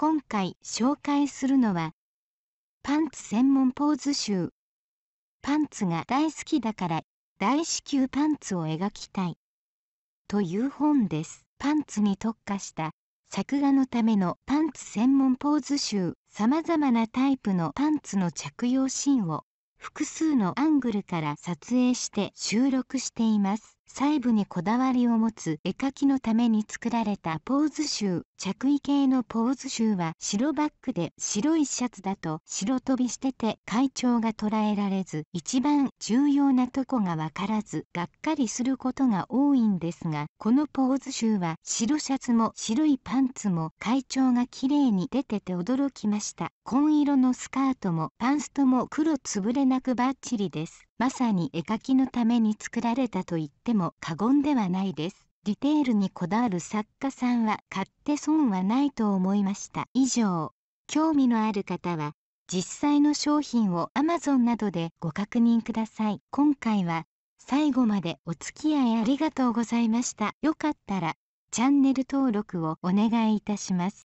今回紹介するのはパンツ専門ポーズ集パンツが大好きだから大至急パンツを描きたいという本ですパンツに特化した作画のためのパンツ専門ポーズ集さまざまなタイプのパンツの着用シーンを複数のアングルから撮影して収録しています細部にこだわりを持つ絵描きのために作られたポーズ集着衣系のポーズ集は白バッグで白いシャツだと白飛びしてて会長が捉えられず一番重要なとこがわからずがっかりすることが多いんですがこのポーズ集は白シャツも白いパンツも会長が綺麗に出てて驚きました紺色のスカートもパンストも黒つぶれなくバッチリですまさに絵描きのために作られたと言ってもも過言ではないですディテールにこだわる作家さんは買って損はないと思いました以上興味のある方は実際の商品を Amazon などでご確認ください今回は最後までお付き合いありがとうございましたよかったらチャンネル登録をお願いいたします